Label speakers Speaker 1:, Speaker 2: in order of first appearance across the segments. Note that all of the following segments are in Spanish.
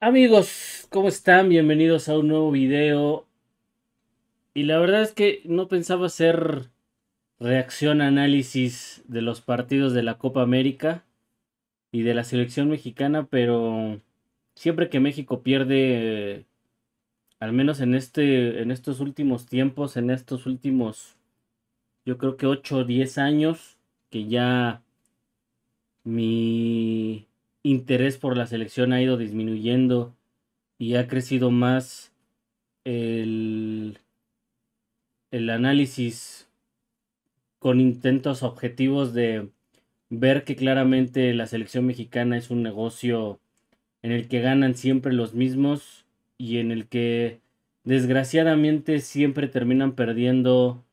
Speaker 1: Amigos, ¿cómo están? Bienvenidos a un nuevo video. Y la verdad es que no pensaba hacer reacción análisis de los partidos de la Copa América y de la selección mexicana, pero siempre que México pierde, al menos en, este, en estos últimos tiempos, en estos últimos, yo creo que 8 o 10 años, que ya mi interés por la selección ha ido disminuyendo y ha crecido más el, el análisis con intentos objetivos de ver que claramente la selección mexicana es un negocio en el que ganan siempre los mismos y en el que desgraciadamente siempre terminan perdiendo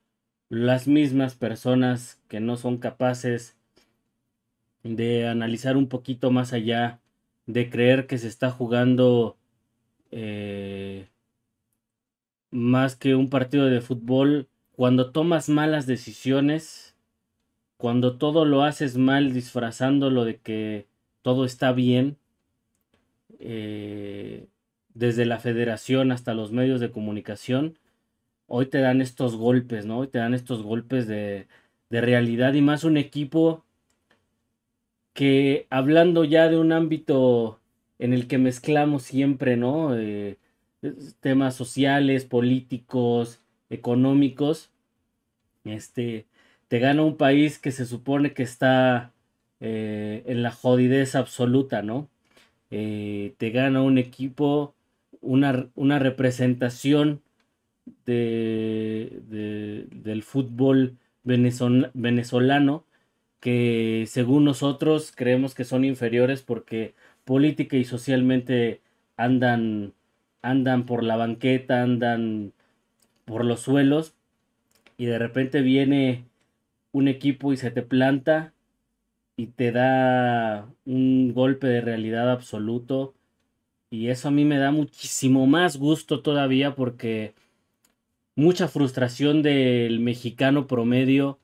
Speaker 1: las mismas personas que no son capaces de analizar un poquito más allá, de creer que se está jugando eh, más que un partido de fútbol, cuando tomas malas decisiones, cuando todo lo haces mal disfrazándolo de que todo está bien, eh, desde la federación hasta los medios de comunicación, hoy te dan estos golpes, ¿no? Hoy te dan estos golpes de, de realidad y más un equipo que hablando ya de un ámbito en el que mezclamos siempre, ¿no? Eh, temas sociales, políticos, económicos, este, te gana un país que se supone que está eh, en la jodidez absoluta, ¿no? Eh, te gana un equipo, una, una representación de, del fútbol venezolano que según nosotros creemos que son inferiores porque política y socialmente andan, andan por la banqueta, andan por los suelos y de repente viene un equipo y se te planta y te da un golpe de realidad absoluto y eso a mí me da muchísimo más gusto todavía porque mucha frustración del mexicano promedio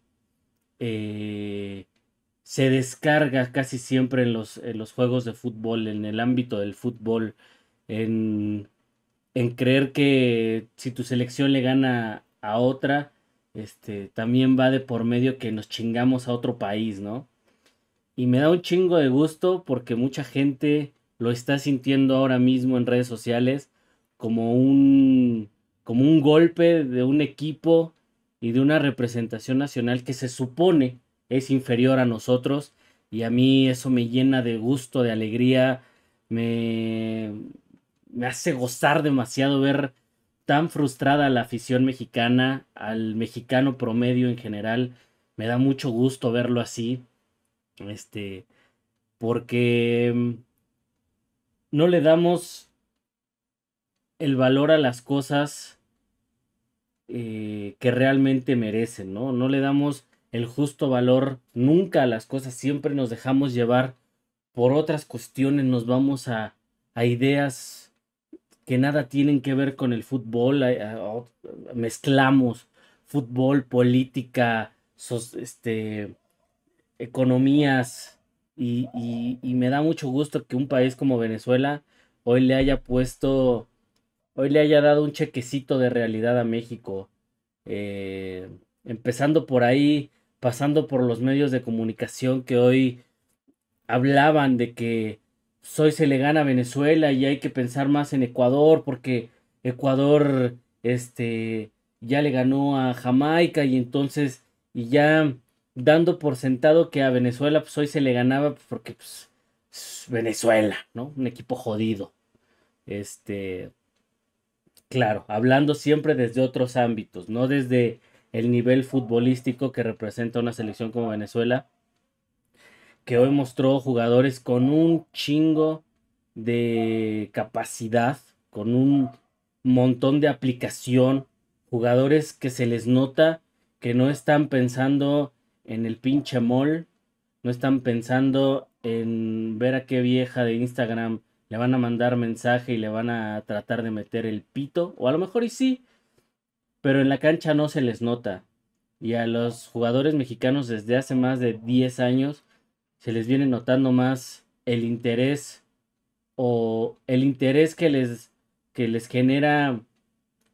Speaker 1: eh, se descarga casi siempre en los, los juegos de fútbol, en el ámbito del fútbol, en, creer que si tu selección le gana a otra, este, también va de por medio que nos chingamos a otro país, ¿no? Y me da un chingo de gusto porque mucha gente lo está sintiendo ahora mismo en redes sociales como un, como un golpe de un equipo y de una representación nacional que se supone es inferior a nosotros y a mí eso me llena de gusto, de alegría, me, me hace gozar demasiado ver tan frustrada la afición mexicana, al mexicano promedio en general, me da mucho gusto verlo así, este, porque mm, no le damos el valor a las cosas eh, que realmente merecen, ¿no? No le damos el justo valor nunca las cosas, siempre nos dejamos llevar por otras cuestiones, nos vamos a, ideas que nada tienen que ver con el fútbol, mezclamos fútbol, política, este, economías, y, me da mucho gusto que un país como Venezuela hoy le haya puesto, hoy le haya dado un chequecito de realidad a México. Eh, empezando por ahí, pasando por los medios de comunicación que hoy hablaban de que hoy se le gana a Venezuela y hay que pensar más en Ecuador porque Ecuador este ya le ganó a Jamaica y entonces y ya dando por sentado que a Venezuela pues hoy se le ganaba porque pues, Venezuela, ¿no? Un equipo jodido. Este claro, hablando siempre desde otros ámbitos, no desde el nivel futbolístico que representa una selección como Venezuela, que hoy mostró jugadores con un chingo de capacidad, con un montón de aplicación, jugadores que se les nota que no están pensando en el pinche mol, no están pensando en ver a qué vieja de Instagram le van a mandar mensaje y le van a tratar de meter el pito, o a lo mejor y sí, pero en la cancha no se les nota. Y a los jugadores mexicanos desde hace más de 10 años se les viene notando más el interés o el interés que les, que les genera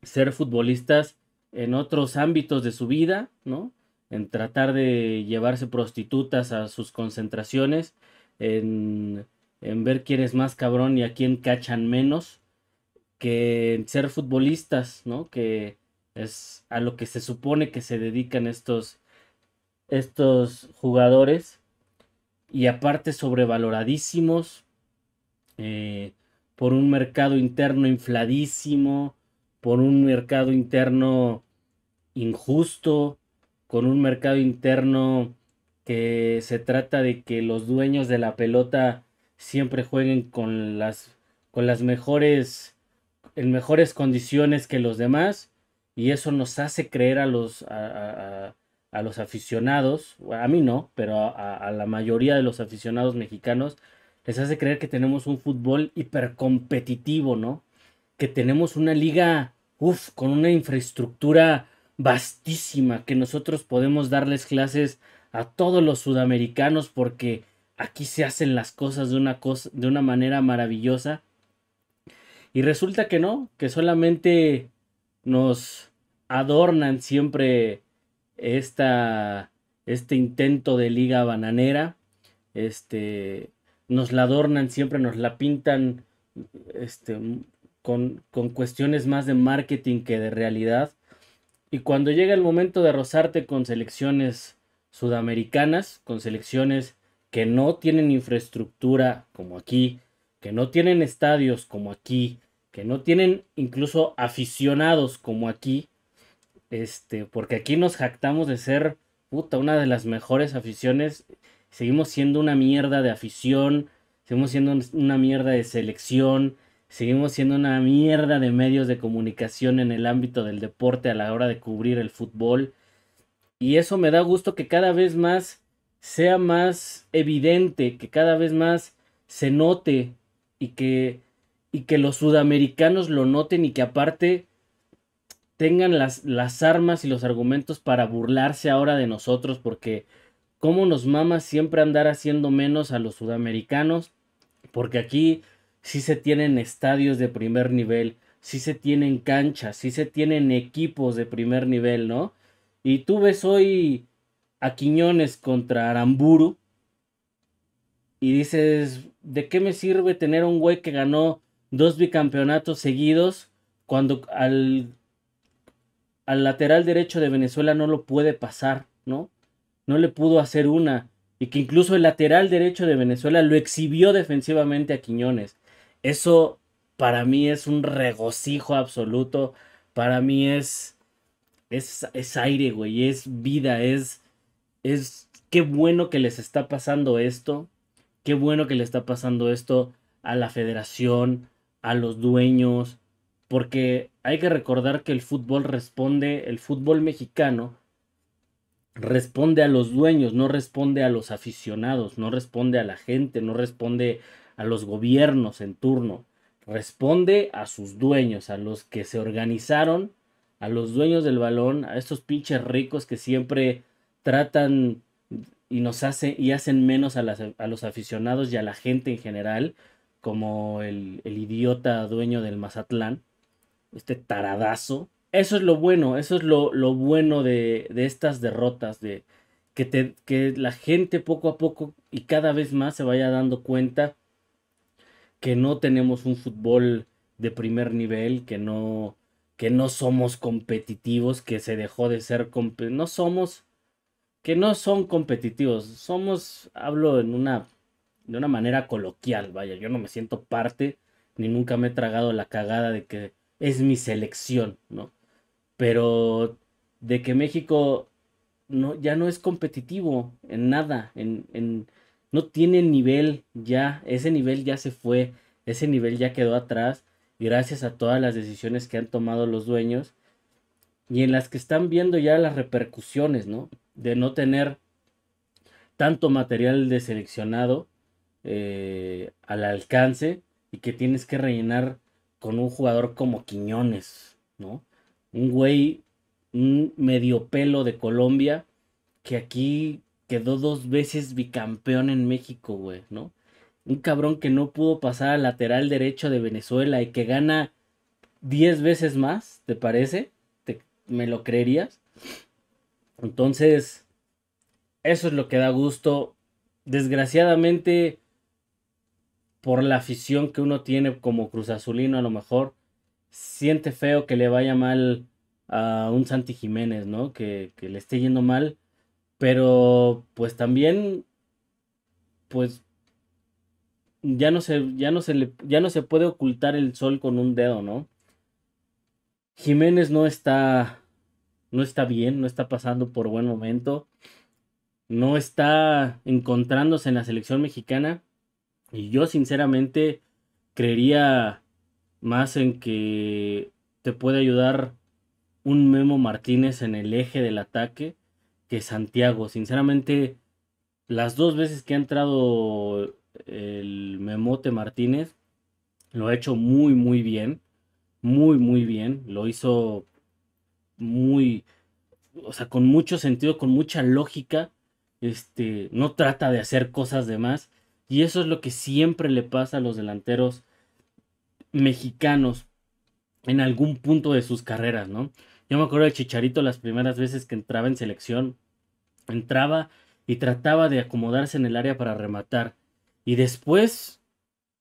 Speaker 1: ser futbolistas en otros ámbitos de su vida, ¿no? En tratar de llevarse prostitutas a sus concentraciones, en, ver quién es más cabrón y a quién cachan menos, que en ser futbolistas, ¿no? Que, es a lo que se supone que se dedican estos, estos jugadores. Y aparte sobrevaloradísimos. Eh, por un mercado interno infladísimo. Por un mercado interno injusto. Con un mercado interno que se trata de que los dueños de la pelota siempre jueguen con las, con las mejores en mejores condiciones que los demás y eso nos hace creer a los, a, los aficionados, a mí no, pero a, la mayoría de los aficionados mexicanos, les hace creer que tenemos un fútbol hipercompetitivo, ¿no? Que tenemos una liga, uff, con una infraestructura vastísima, que nosotros podemos darles clases a todos los sudamericanos porque aquí se hacen las cosas de una, cosa, de una manera maravillosa. Y resulta que no, que solamente nos adornan siempre esta, este intento de liga bananera. Este, nos la adornan siempre, nos la pintan este, con, con cuestiones más de marketing que de realidad. Y cuando llega el momento de rozarte con selecciones sudamericanas, con selecciones que no tienen infraestructura como aquí, que no tienen estadios como aquí, que no tienen incluso aficionados como aquí, este, porque aquí nos jactamos de ser puta, una de las mejores aficiones. Seguimos siendo una mierda de afición, seguimos siendo una mierda de selección, seguimos siendo una mierda de medios de comunicación en el ámbito del deporte a la hora de cubrir el fútbol. Y eso me da gusto que cada vez más sea más evidente, que cada vez más se note y que, y que los sudamericanos lo noten y que aparte tengan las, las armas y los argumentos para burlarse ahora de nosotros, porque cómo nos mama siempre andar haciendo menos a los sudamericanos, porque aquí sí se tienen estadios de primer nivel, sí se tienen canchas, sí se tienen equipos de primer nivel, ¿no? Y tú ves hoy a Quiñones contra Aramburu y dices, ¿de qué me sirve tener un güey que ganó dos bicampeonatos seguidos cuando al al lateral derecho de Venezuela no lo puede pasar, ¿no? No le pudo hacer una. Y que incluso el lateral derecho de Venezuela lo exhibió defensivamente a Quiñones. Eso para mí es un regocijo absoluto. Para mí es. Es, aire, güey. Es vida. Es. Es. Qué bueno que les está pasando esto. Qué bueno que le está pasando esto a la federación, a los dueños, porque hay que recordar que el fútbol responde, el fútbol mexicano responde a los dueños, no responde a los aficionados, no responde a la gente, no responde a los gobiernos en turno, responde a sus dueños, a los que se organizaron, a los dueños del balón, a estos pinches ricos que siempre tratan y nos y hacen menos a, los aficionados y a la gente en general, como el idiota dueño del Mazatlán este taradazo. Eso es lo bueno, eso es lo, bueno de, estas derrotas, de que, que la gente poco a poco y cada vez más se vaya dando cuenta que no tenemos un fútbol de primer nivel, que no, que no somos competitivos, que se dejó de ser, no somos, que no son competitivos, somos, hablo en una, de una manera coloquial, vaya, yo no me siento parte, ni nunca me he tragado la cagada de que es mi selección, ¿no? Pero de que México no, ya no es competitivo en nada, en, no tiene nivel ya, ese nivel ya se fue, ese nivel ya quedó atrás gracias a todas las decisiones que han tomado los dueños y en las que están viendo ya las repercusiones, ¿no? De no tener tanto material de seleccionado eh, al alcance y que tienes que rellenar con un jugador como Quiñones, ¿no? Un güey, un medio pelo de Colombia que aquí quedó dos veces bicampeón en México, güey, ¿no? Un cabrón que no pudo pasar al lateral derecho de Venezuela y que gana diez veces más, ¿te parece? ¿Me lo creerías? Entonces, eso es lo que da gusto. Desgraciadamente, por la afición que uno tiene como Cruz Azulino, a lo mejor siente feo que le vaya mal a un Santi Jiménez, ¿no? Que, que le esté yendo mal. Pero pues también, pues ya no se, ya no se le, ya no se puede ocultar el sol con un dedo, ¿no? Jiménez no está, no está bien, no está pasando por buen momento, no está encontrándose en la selección mexicana y yo sinceramente creería más en que te puede ayudar un Memo Martínez en el eje del ataque que Santiago. Sinceramente, las dos veces que ha entrado el Memote Martínez, lo ha hecho muy, muy bien. Muy, muy bien. Lo hizo muy, o sea, con mucho sentido, con mucha lógica. Este, no trata de hacer cosas de más. Y eso es lo que siempre le pasa a los delanteros mexicanos en algún punto de sus carreras, ¿no? Yo me acuerdo de Chicharito las primeras veces que entraba en selección, entraba y trataba de acomodarse en el área para rematar. Y después,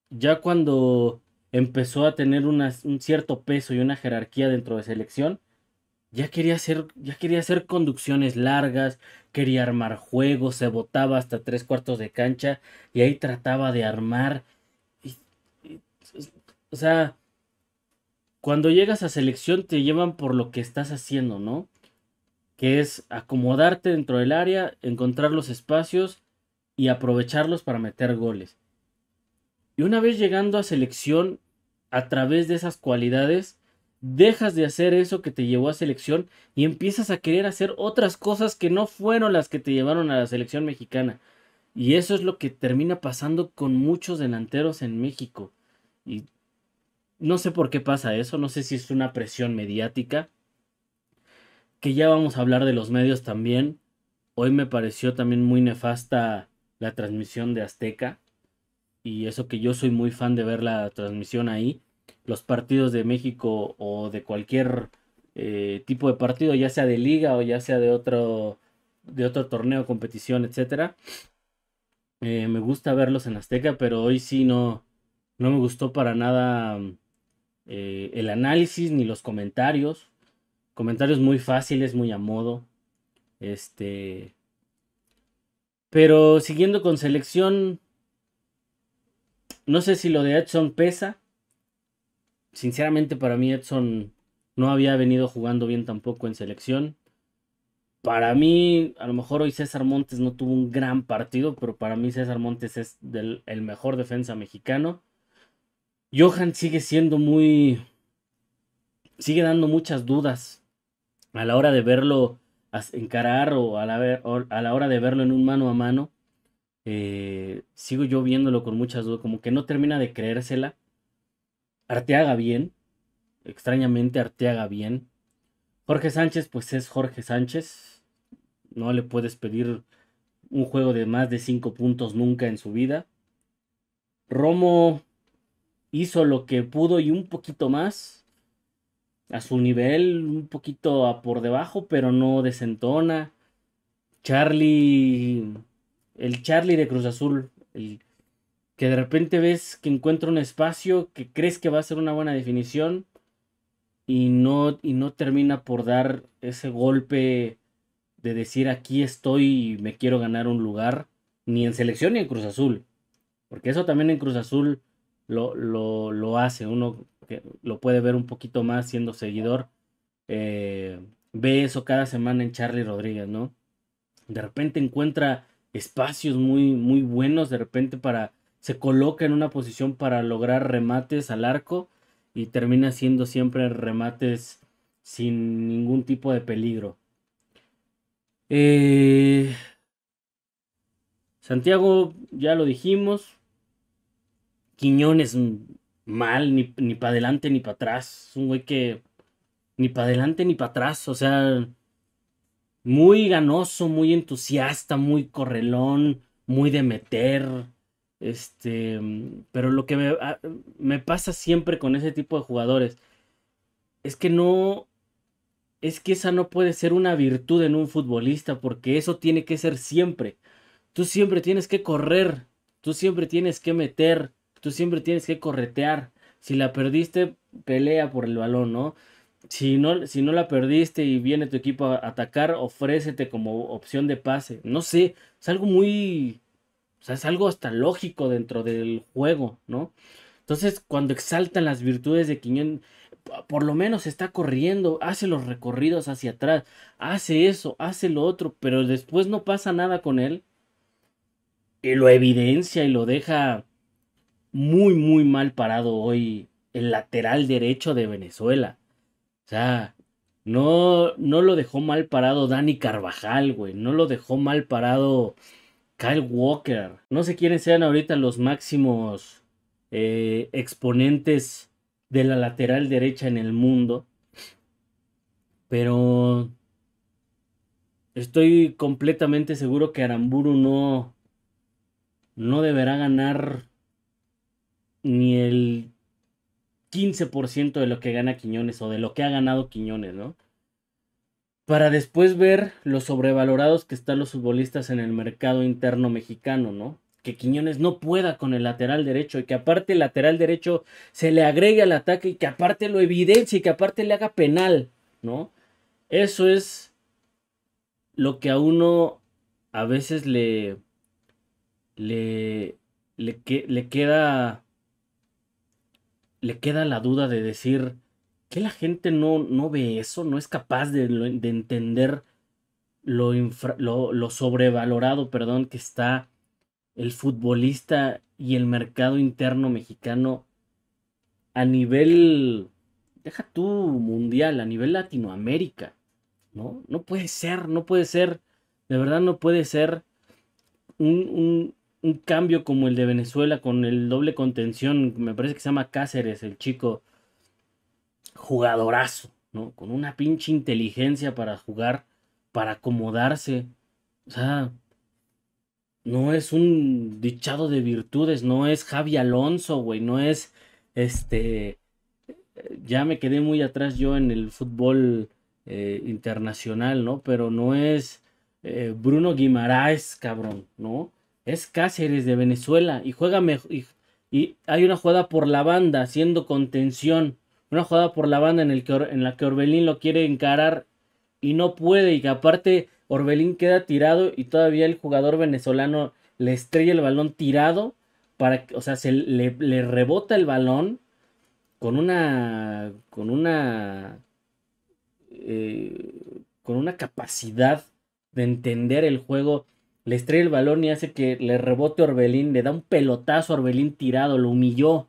Speaker 1: ya cuando empezó a tener un cierto peso y una jerarquía dentro de selección, ya quería hacer, ya quería hacer conducciones largas, quería armar juegos, se botaba hasta tres cuartos de cancha y ahí trataba de armar. Pues, o sea, cuando llegas a selección te llevan por lo que estás haciendo, ¿no? Que es acomodarte dentro del área, encontrar los espacios y aprovecharlos para meter goles. Y una vez llegando a selección, a través de esas cualidades, dejas de hacer eso que te llevó a selección y empiezas a querer hacer otras cosas que no fueron las que te llevaron a la selección mexicana. Y eso es lo que termina pasando con muchos delanteros en México. Y no sé por qué pasa eso, no sé si es una presión mediática, que ya vamos a hablar de los medios también. Hoy me pareció también muy nefasta la transmisión de Azteca. Y eso que yo soy muy fan de ver la transmisión ahí los partidos de México o de cualquier eh, tipo de partido, ya sea de liga o ya sea de otro, de otro torneo, competición, etc. Eh, me gusta verlos en Azteca, pero hoy sí no, no me gustó para nada eh, el análisis ni los comentarios. Comentarios muy fáciles, muy a modo. Este. Pero siguiendo con selección. No sé si lo de Edson pesa sinceramente para mí Edson no había venido jugando bien tampoco en selección. Para mí, a lo mejor hoy César Montes no tuvo un gran partido, pero para mí César Montes es el mejor defensa mexicano. Johan sigue siendo muy... sigue dando muchas dudas a la hora de verlo encarar o a la, a la hora de verlo en un mano a mano. Eh, sigo yo viéndolo con muchas dudas, como que no termina de creérsela Arteaga bien. Extrañamente Arteaga bien. Jorge Sánchez, pues es Jorge Sánchez. No le puedes pedir un juego de más de 5 puntos nunca en su vida. Romo hizo lo que pudo y un poquito más. A su nivel, un poquito a por debajo, pero no desentona. Charlie, el Charlie de Cruz Azul, el que de repente ves que encuentra un espacio que crees que va a ser una buena definición y no, y no termina por dar ese golpe de decir aquí estoy y me quiero ganar un lugar, ni en selección ni en Cruz Azul. Porque eso también en Cruz Azul lo, hace, uno que lo puede ver un poquito más siendo seguidor. Eh, ve eso cada semana en Charlie Rodríguez, ¿no? De repente encuentra espacios muy, muy buenos de repente para se coloca en una posición para lograr remates al arco y termina siendo siempre remates sin ningún tipo de peligro. Eh, Santiago, ya lo dijimos. Quiñones mm, mal, ni, ni para adelante ni para atrás. Es un güey que ni para adelante ni para atrás. O sea, muy ganoso, muy entusiasta, muy correlón, muy de meter este, pero lo que ah, me, pasa siempre con ese tipo de jugadores es que no, es que esa no puede ser una virtud en un futbolista, porque eso tiene que ser siempre. Tú siempre tienes que correr, tú siempre tienes que meter, tú siempre tienes que corretear. Si la perdiste, pelea por el balón, ¿no? Si no, si no la perdiste y viene tu equipo a atacar, ofrécete como opción de pase. No sé, es algo muy, o sea, es algo hasta lógico dentro del juego, ¿no? Entonces, cuando exaltan las virtudes de Quiñón, por lo menos está corriendo, hace los recorridos hacia atrás, hace eso, hace lo otro, pero después no pasa nada con él. Y lo evidencia y lo deja muy, muy mal parado hoy el lateral derecho de Venezuela. O sea, no, no lo dejó mal parado Dani Carvajal, güey. No lo dejó mal parado Kyle Walker. No sé quiénes sean ahorita los máximos eh, exponentes de la lateral derecha en el mundo. Pero estoy completamente seguro que Aramburu no, no deberá ganar ni el 15% de lo que gana Quiñones o de lo que ha ganado Quiñones, ¿no? para después ver los sobrevalorados que están los futbolistas en el mercado interno mexicano, ¿no? Que Quiñones no pueda con el lateral derecho y que aparte el lateral derecho se le agregue al ataque y que aparte lo evidencie y que aparte le haga penal, ¿no? Eso es lo que a uno a veces le le le queda le queda la duda de decir que la gente no, no ve eso? ¿No es capaz de, entender lo, lo, sobrevalorado perdón, que está el futbolista y el mercado interno mexicano a nivel, deja tú mundial, a nivel Latinoamérica? ¿no? No puede ser, no puede ser, de verdad no puede ser un, un, cambio como el de Venezuela con el doble contención, me parece que se llama Cáceres, el chico jugadorazo, ¿no? Con una pinche inteligencia para jugar, para acomodarse. O sea, no es un dichado de virtudes, no es Javi Alonso, güey, no es este... Ya me quedé muy atrás yo en el fútbol eh, internacional, ¿no? Pero no es eh, Bruno Guimaraes, cabrón, ¿no? Es Cáceres de Venezuela y juega mejor... y hay una jugada por la banda haciendo contención una jugada por la banda en, el en la que Orbelín lo quiere encarar y no puede. Y que aparte Orbelín queda tirado y todavía el jugador venezolano le estrella el balón tirado. Para, o sea, se le, rebota el balón con una. con una. Eh, con una capacidad de entender el juego. Le estrella el balón y hace que le rebote Orbelín. Le da un pelotazo a Orbelín tirado. Lo humilló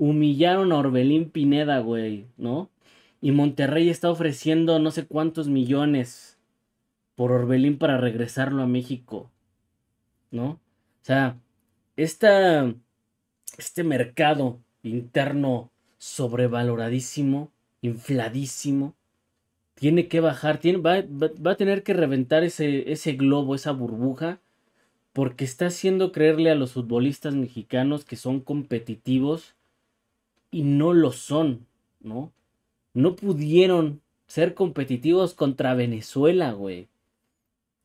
Speaker 1: humillaron a Orbelín Pineda, güey, ¿no? Y Monterrey está ofreciendo no sé cuántos millones por Orbelín para regresarlo a México, ¿no? O sea, este mercado interno sobrevaloradísimo, infladísimo, tiene que bajar, tiene, va, a tener que reventar ese, ese globo, esa burbuja, porque está haciendo creerle a los futbolistas mexicanos que son competitivos y no lo son, ¿no? No pudieron ser competitivos contra Venezuela, güey.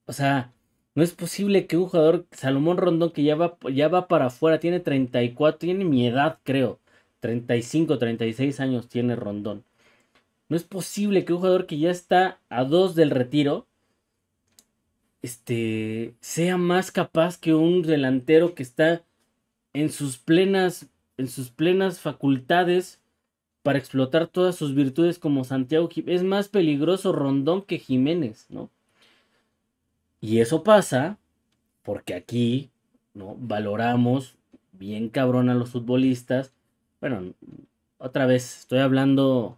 Speaker 1: O sea, no es posible que un jugador, Salomón Rondón, que ya va, ya va para afuera, tiene 34, tiene mi edad, creo. 35, 36 años tiene Rondón. No es posible que un jugador que ya está a dos del retiro, este, sea más capaz que un delantero que está en sus plenas en sus plenas facultades para explotar todas sus virtudes como Santiago. Es más peligroso Rondón que Jiménez, ¿no? Y eso pasa porque aquí, ¿no? Valoramos bien cabrón a los futbolistas. Bueno, otra vez estoy hablando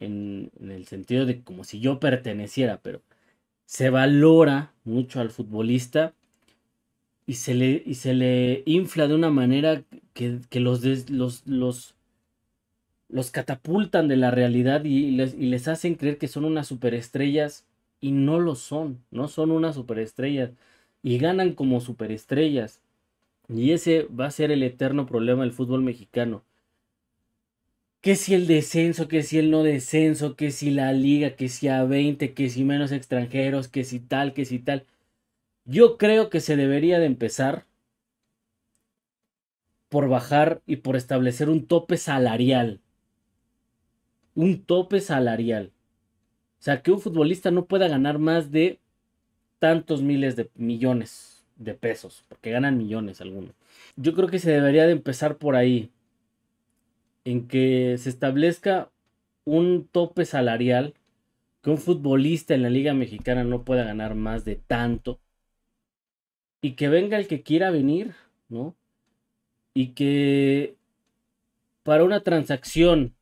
Speaker 1: en, el sentido de como si yo perteneciera, pero se valora mucho al futbolista y se le, y se le infla de una manera que, los, los, los, catapultan de la realidad y les, y les hacen creer que son unas superestrellas y no lo son, no son unas superestrellas y ganan como superestrellas. Y ese va a ser el eterno problema del fútbol mexicano. Que si el descenso, que si el no descenso, que si la liga, que si a 20, que si menos extranjeros, que si tal, que si tal. Yo creo que se debería de empezar por bajar y por establecer un tope salarial. Un tope salarial. O sea, que un futbolista no pueda ganar más de tantos miles de millones de pesos, porque ganan millones algunos. Yo creo que se debería de empezar por ahí, en que se establezca un tope salarial, que un futbolista en la Liga Mexicana no pueda ganar más de tanto, y que venga el que quiera venir, ¿no? y que para una transacción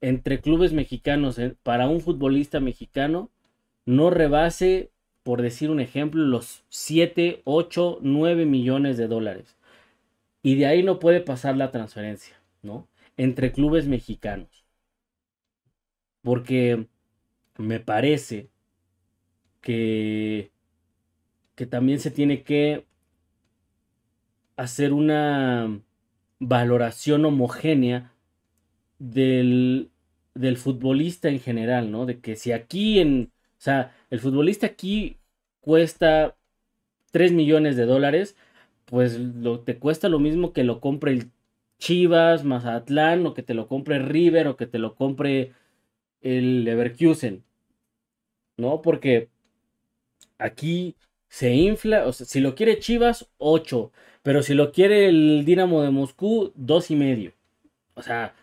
Speaker 1: entre clubes mexicanos, eh, para un futbolista mexicano, no rebase, por decir un ejemplo, los 7, 8, 9 millones de dólares. Y de ahí no puede pasar la transferencia, ¿no? Entre clubes mexicanos. Porque me parece que, que también se tiene que hacer una valoración homogénea del, del futbolista en general, ¿no? De que si aquí en, o sea, el futbolista aquí cuesta 3 millones de dólares, pues lo, te cuesta lo mismo que lo compre el Chivas, Mazatlán, o que te lo compre River, o que te lo compre el Leverkusen, ¿no? Porque aquí se infla. O sea, si lo quiere Chivas, 8. Pero si lo quiere el Dinamo de Moscú, dos y medio. O sea,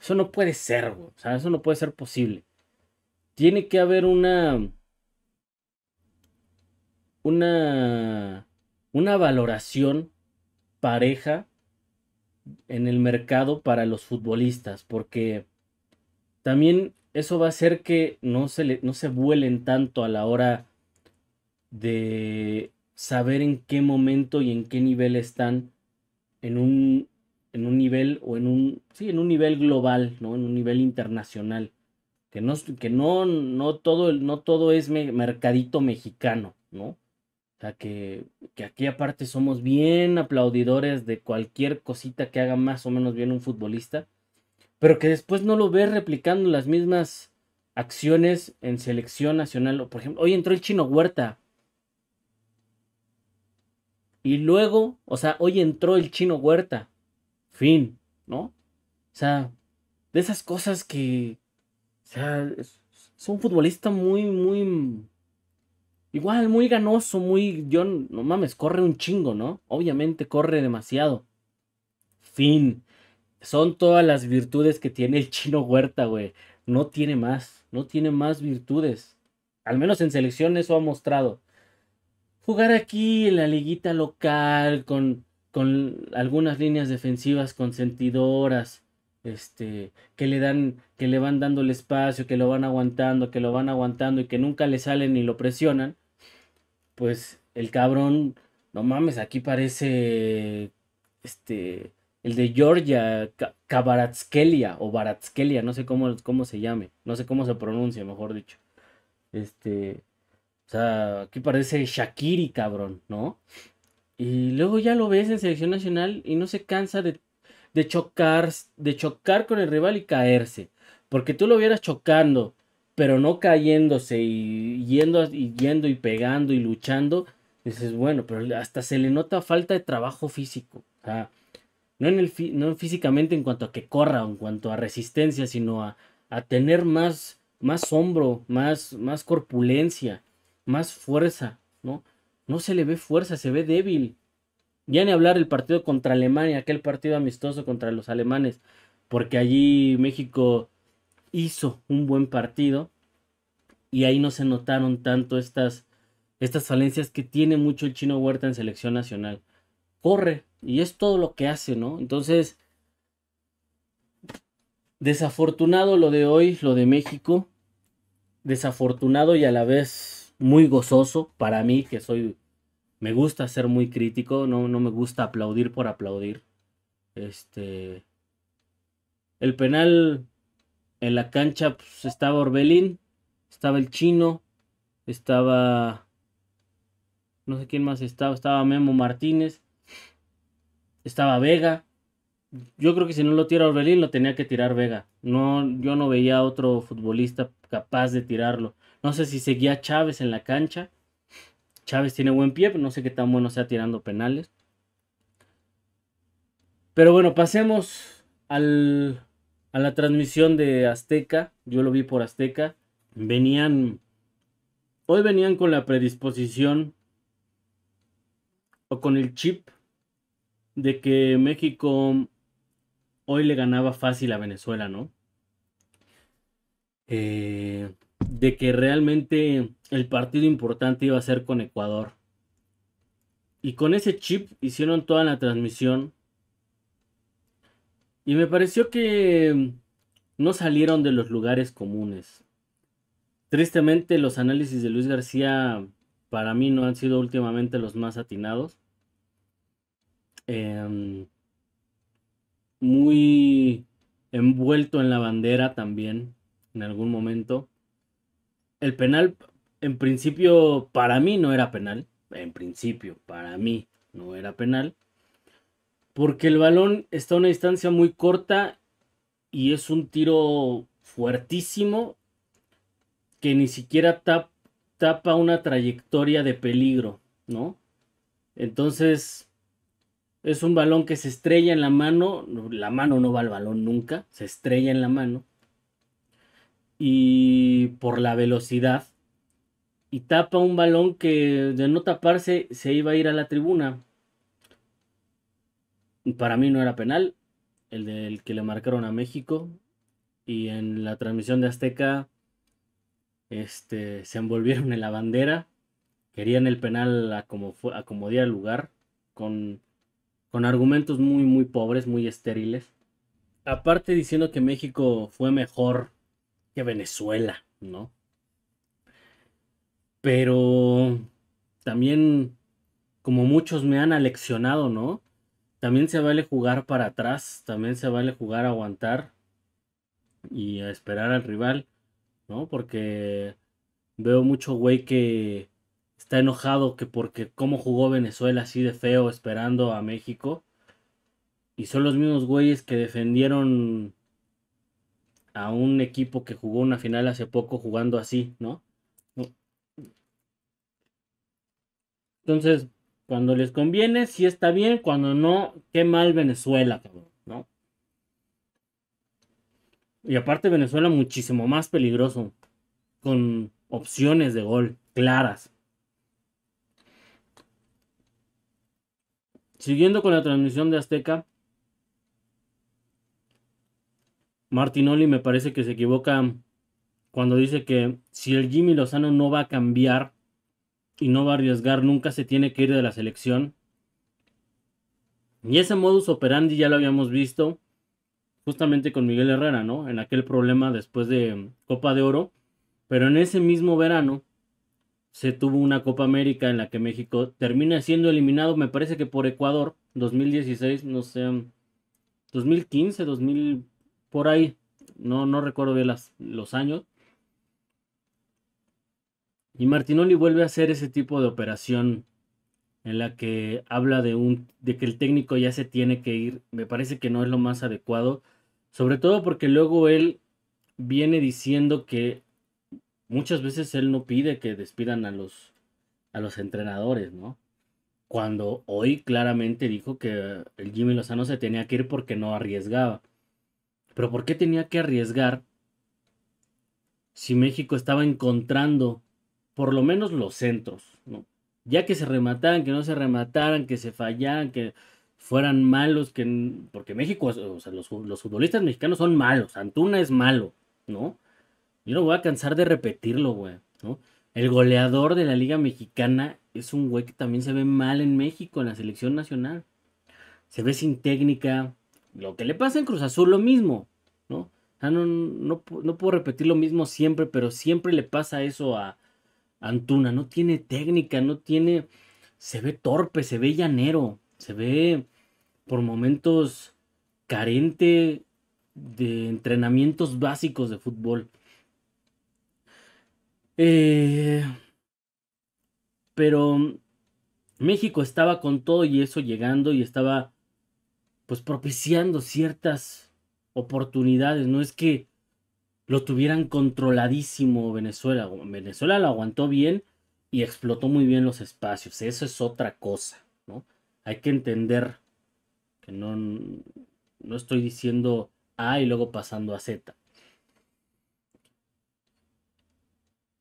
Speaker 1: eso no puede ser, O sea, eso no puede ser posible. Tiene que haber una. Una. Una valoración pareja en el mercado para los futbolistas. Porque también eso va a hacer que no se, le, no se vuelen tanto a la hora de saber en qué momento y en qué nivel están en un, en un nivel o en un, sí, en un nivel global, ¿no? En un nivel internacional. Que no, que no, no, todo, no todo es mercadito mexicano, ¿no? O sea, que, que, aquí aparte somos bien aplaudidores de cualquier cosita que haga más o menos bien un futbolista, pero que después no lo ve replicando las mismas acciones en selección nacional. Por ejemplo, hoy entró el chino Huerta y luego, o sea, hoy entró el chino Huerta. Fin, ¿no? O sea, de esas cosas que. O sea, es un futbolista muy, muy. Igual, muy ganoso, muy. Yo, no mames, corre un chingo, ¿no? Obviamente corre demasiado. Fin. Son todas las virtudes que tiene el chino Huerta, güey. No tiene más. No tiene más virtudes. Al menos en selección eso ha mostrado jugar aquí en la liguita local con, con algunas líneas defensivas consentidoras este, que le dan, que le van dando el espacio, que lo van aguantando, que lo van aguantando y que nunca le salen ni lo presionan, pues el cabrón, no mames, aquí parece, este, el de Georgia, Kabaratskelia o Baratskelia, no sé cómo, cómo se llame, no sé cómo se pronuncia, mejor dicho, este, o sea, aquí parece Shakiri, cabrón, ¿no? Y luego ya lo ves en selección nacional y no se cansa de, chocar, de chocar con el rival y caerse. Porque tú lo vieras chocando, pero no cayéndose y yendo y, yendo y pegando y luchando. dices, bueno, pero hasta se le nota falta de trabajo físico. no, en el, no físicamente en cuanto a que corra, en cuanto a resistencia, sino a, a tener más, más hombro, más, más corpulencia más fuerza, ¿no? No se le ve fuerza, se ve débil. Ya ni hablar el partido contra Alemania, aquel partido amistoso contra los alemanes, porque allí México hizo un buen partido y ahí no se notaron tanto estas, estas falencias que tiene mucho el chino Huerta en selección nacional. Corre y es todo lo que hace, ¿no? Entonces, desafortunado lo de hoy, lo de México, desafortunado y a la vez muy gozoso para mí, que soy, me gusta ser muy crítico, no, no me gusta aplaudir por aplaudir. Este, el penal en la cancha pues, estaba Orbelín, estaba el chino, estaba, no sé quién más estaba, estaba Memo Martínez, estaba Vega. Yo creo que si no lo tira Orbelín, lo tenía que tirar Vega. No, yo no veía otro futbolista capaz de tirarlo. No sé si seguía Chávez en la cancha. Chávez tiene buen pie, pero no sé qué tan bueno sea tirando penales. Pero bueno, pasemos al, a la transmisión de Azteca. Yo lo vi por Azteca. Venían. Hoy venían con la predisposición o con el chip de que México hoy le ganaba fácil a Venezuela, ¿no? Eh, de que realmente el partido importante iba a ser con Ecuador. Y con ese chip hicieron toda la transmisión. Y me pareció que mm, no salieron de los lugares comunes. Tristemente los análisis de Luis García para mí no han sido últimamente los más atinados. Em, muy envuelto en la bandera también en algún momento el penal, en principio, para mí no era penal. En principio, para mí no era penal. Porque el balón está a una distancia muy corta y es un tiro fuertísimo que ni siquiera tapa una trayectoria de peligro, ¿no? Entonces, es un balón que se estrella en la mano, la mano no va al balón nunca, se estrella en la mano y por la velocidad y tapa un balón que de no taparse se iba a ir a la tribuna. Para mí no era penal, el del que le marcaron a México. Y en la transmisión de Azteca este, se envolvieron en la bandera. Querían el penal a como, lugar, con, con argumentos muy, muy pobres, muy estériles. Aparte diciendo que México fue mejor Venezuela, ¿no? Pero también, como muchos me han aleccionado, ¿no? También se vale jugar para atrás, también se vale jugar a aguantar y a esperar al rival, ¿no? Porque veo mucho güey que está enojado que porque cómo jugó Venezuela así de feo esperando a México. Y son los mismos güeyes que defendieron a un equipo que jugó una final hace poco jugando así, ¿no? Entonces, cuando les conviene, sí está bien, cuando no, qué mal Venezuela, cabrón, ¿no? Y aparte Venezuela muchísimo más peligroso, con opciones de gol claras. Siguiendo con la transmisión de Azteca, Martinoli me parece que se equivoca cuando dice que si el Jimmy Lozano no va a cambiar y no va a arriesgar, nunca se tiene que ir de la selección. Y ese modus operandi ya lo habíamos visto justamente con Miguel Herrera, ¿no? En aquel problema después de Copa de Oro. Pero en ese mismo verano se tuvo una Copa América en la que México termina siendo eliminado, me parece que por Ecuador, 2016, no sé, 2015, 2000 por ahí. No, no recuerdo bien los años. Y Martinoli vuelve a hacer ese tipo de operación en la que habla de, un, de que el técnico ya se tiene que ir. Me parece que no es lo más adecuado. Sobre todo porque luego él viene diciendo que muchas veces él no pide que despidan a los, a los entrenadores, ¿no? Cuando hoy claramente dijo que el Jimmy Lozano se tenía que ir porque no arriesgaba. Pero ¿por qué tenía que arriesgar si México estaba encontrando por lo menos los centros? ¿no? Ya que se remataran, que no se remataran, que se fallaran, que fueran malos, que porque México, los, futbolistas mexicanos son malos, Antuna es malo, ¿no? Yo no voy a cansar de repetirlo, güey, El goleador de la Liga Mexicana es un güey que también se ve mal en México, en la selección nacional. Se ve sin técnica, lo que le pasa en Cruz Azul, lo mismo, ¿no? no, puedo repetir lo mismo siempre, pero siempre le pasa eso a Antuna. No tiene técnica, no tiene. Se ve torpe, se ve llanero, se ve por momentos carente de entrenamientos básicos de fútbol. Eh, pero México estaba con todo y eso llegando y estaba pues propiciando ciertas oportunidades. No es que lo tuvieran controladísimo Venezuela. Venezuela lo aguantó bien y explotó muy bien los espacios. Eso es otra cosa, ¿no? Hay que entender que no, no estoy diciendo A y luego pasando a Z.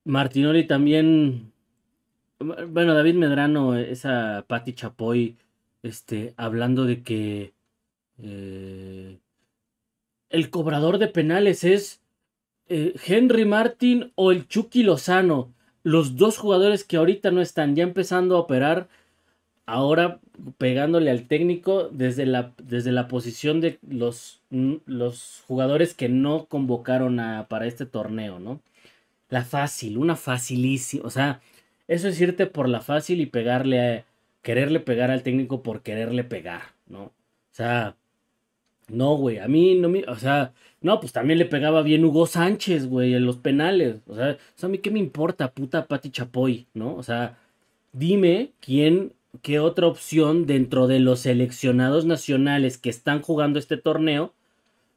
Speaker 1: Martinoli también. Bueno, David Medrano, esa Patti Chapoy, este, hablando de que eh, el cobrador de penales es eh, Henry Martin o el Chucky Lozano. Los dos jugadores que ahorita no están ya empezando a operar, ahora pegándole al técnico desde la, desde la posición de los, mm, los jugadores que no convocaron para este torneo, ¿no? La fácil, una facilísima. O sea, eso es irte por la fácil y pegarle a, quererle pegar al técnico por quererle pegar, ¿no? O sea, no, güey, a mí no me. O sea, no, pues también le pegaba bien Hugo Sánchez, güey, en los penales. O sea, a mí qué me importa, puta Pati Chapoy, ¿no? O sea, dime quién, qué otra opción dentro de los seleccionados nacionales que están jugando este torneo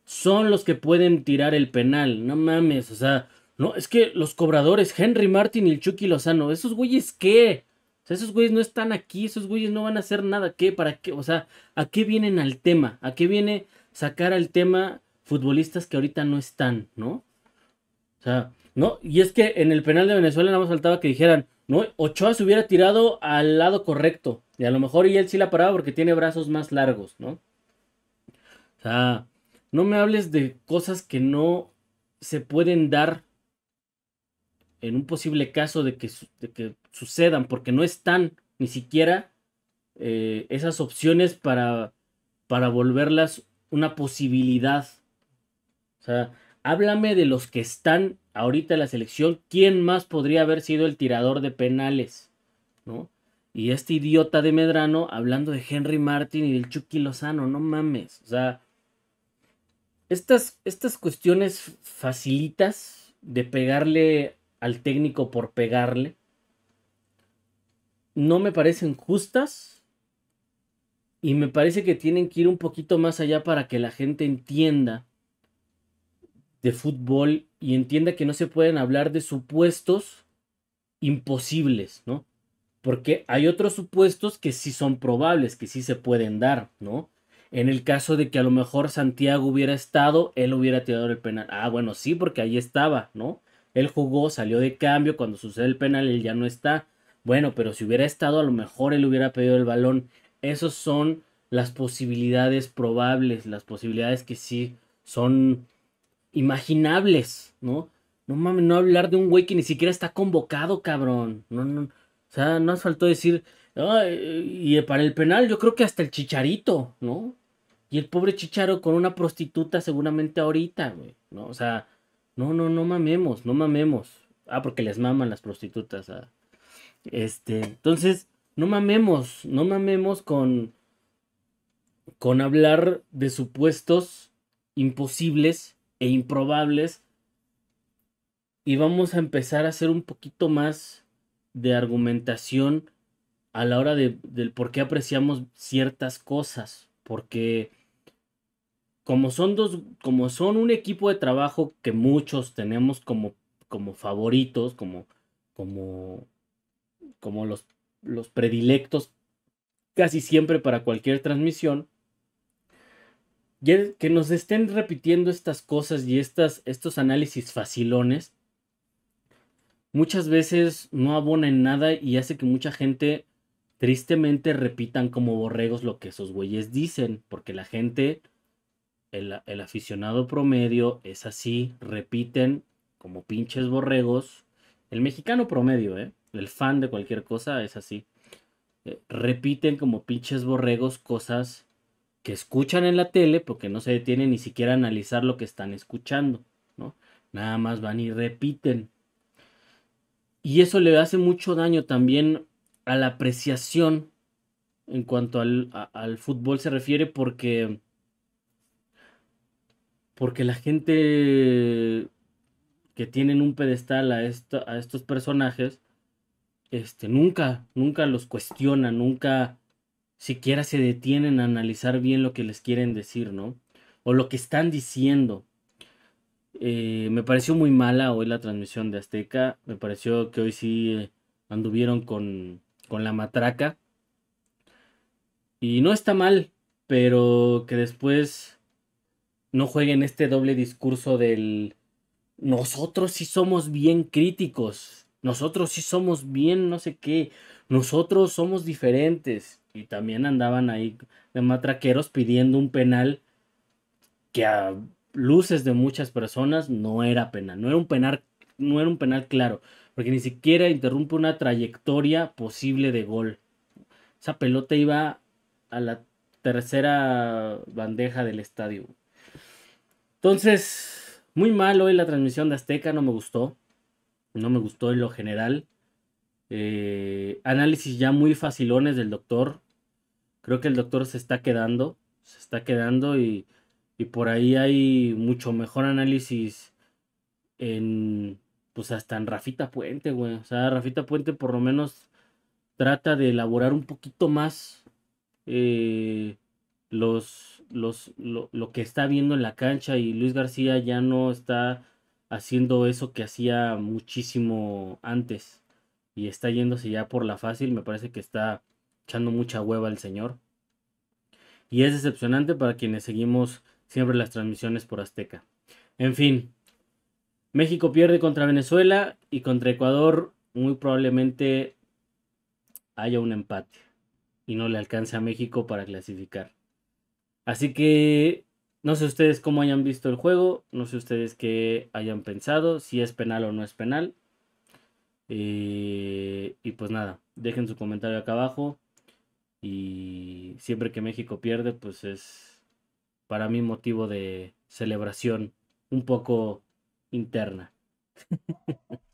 Speaker 1: son los que pueden tirar el penal. No mames, o sea, no, es que los cobradores, Henry Martin y el Chucky Lozano, ¿esos güeyes qué? O sea, esos güeyes no están aquí, esos güeyes no van a hacer nada. ¿Qué? ¿Para qué? O sea, ¿a qué vienen al tema? ¿A qué viene sacar al tema futbolistas que ahorita no están, ¿no? O sea, ¿no? Y es que en el penal de Venezuela nada más faltaba que dijeran, ¿no? Ochoa se hubiera tirado al lado correcto. Y a lo mejor y él sí la paraba porque tiene brazos más largos, ¿no? O sea, no me hables de cosas que no se pueden dar en un posible caso de que, sucedan, porque no están ni siquiera eh, esas opciones para, para volverlas una posibilidad. O sea, háblame de los que están ahorita en la selección. ¿Quién más podría haber sido el tirador de penales? ¿No? Y este idiota de Medrano hablando de Henry Martin y del Chucky Lozano, no mames. O sea, estas, estas cuestiones facilitas de pegarle al técnico por pegarle, no me parecen justas y me parece que tienen que ir un poquito más allá para que la gente entienda de fútbol y entienda que no se pueden hablar de supuestos imposibles, ¿no? Porque hay otros supuestos que sí son probables, que sí se pueden dar, ¿no? En el caso de que a lo mejor Santiago hubiera estado, él hubiera tirado el penal. Ah, bueno, sí, porque ahí estaba, ¿no? Él jugó, salió de cambio, cuando sucede el penal él ya no está. Bueno, pero si hubiera estado, a lo mejor él hubiera pedido el balón. Esas son las posibilidades probables, las posibilidades que sí son imaginables, ¿no? No mames, no hablar de un güey que ni siquiera está convocado, cabrón. No, no. O sea, no faltó decir, y para el penal yo creo que hasta el chicharito, ¿no? Y el pobre chicharo con una prostituta seguramente ahorita, güey, ¿no? O sea, no, no, no mamemos, no mamemos. Ah, porque les maman las prostitutas. Ah. Este, entonces, no mamemos, no mamemos con, con hablar de supuestos imposibles e improbables y vamos a empezar a hacer un poquito más de argumentación a la hora de, del por qué apreciamos ciertas cosas, porque como son dos, como son un equipo de trabajo que muchos tenemos como, como favoritos, como, como, como los los predilectos casi siempre para cualquier transmisión, y que nos estén repitiendo estas cosas y estas, estos análisis facilones, muchas veces no abona nada y hace que mucha gente tristemente repitan como borregos lo que esos güeyes dicen, porque la gente, el, el aficionado promedio es así, repiten como pinches borregos. El mexicano promedio, ¿eh? el fan de cualquier cosa es así. Eh, repiten como pinches borregos cosas que escuchan en la tele porque no se detienen ni siquiera a analizar lo que están escuchando, ¿no? Nada más van y repiten. Y eso le hace mucho daño también a la apreciación en cuanto al, fútbol se refiere porque, porque la gente que tienen un pedestal a, a estos personajes este, nunca, nunca los cuestiona nunca siquiera se detienen a analizar bien lo que les quieren decir, ¿no? O lo que están diciendo. Eh, me pareció muy mala hoy la transmisión de Azteca. Me pareció que hoy sí eh, anduvieron con, con la matraca. Y no está mal, pero que después no jueguen este doble discurso del nosotros sí somos bien críticos. Nosotros sí somos bien, no sé qué. Nosotros somos diferentes. Y también andaban ahí de matraqueros pidiendo un penal que a luces de muchas personas no era penal. No era un penal, no era un penal claro. Porque ni siquiera interrumpe una trayectoria posible de gol. Esa pelota iba a la tercera bandeja del estadio. Entonces, muy mal hoy la transmisión de Azteca, no me gustó no me gustó en lo general. Eh, análisis ya muy facilones del doctor. Creo que el doctor se está quedando, se está quedando y, y por ahí hay mucho mejor análisis en, pues hasta en Rafita Puente, güey. O sea, Rafita Puente por lo menos trata de elaborar un poquito más eh, los, los, lo, lo, que está viendo en la cancha y Luis García ya no está haciendo eso que hacía muchísimo antes y está yéndose ya por la fácil, me parece que está echando mucha hueva el señor. Y es decepcionante para quienes seguimos siempre las transmisiones por Azteca. En fin, México pierde contra Venezuela y contra Ecuador muy probablemente haya un empate y no le alcance a México para clasificar. Así que no sé ustedes cómo hayan visto el juego, no sé ustedes qué hayan pensado, si es penal o no es penal. Eh, y pues nada, dejen su comentario acá abajo. Y siempre que México pierde, pues es para mí motivo de celebración un poco interna.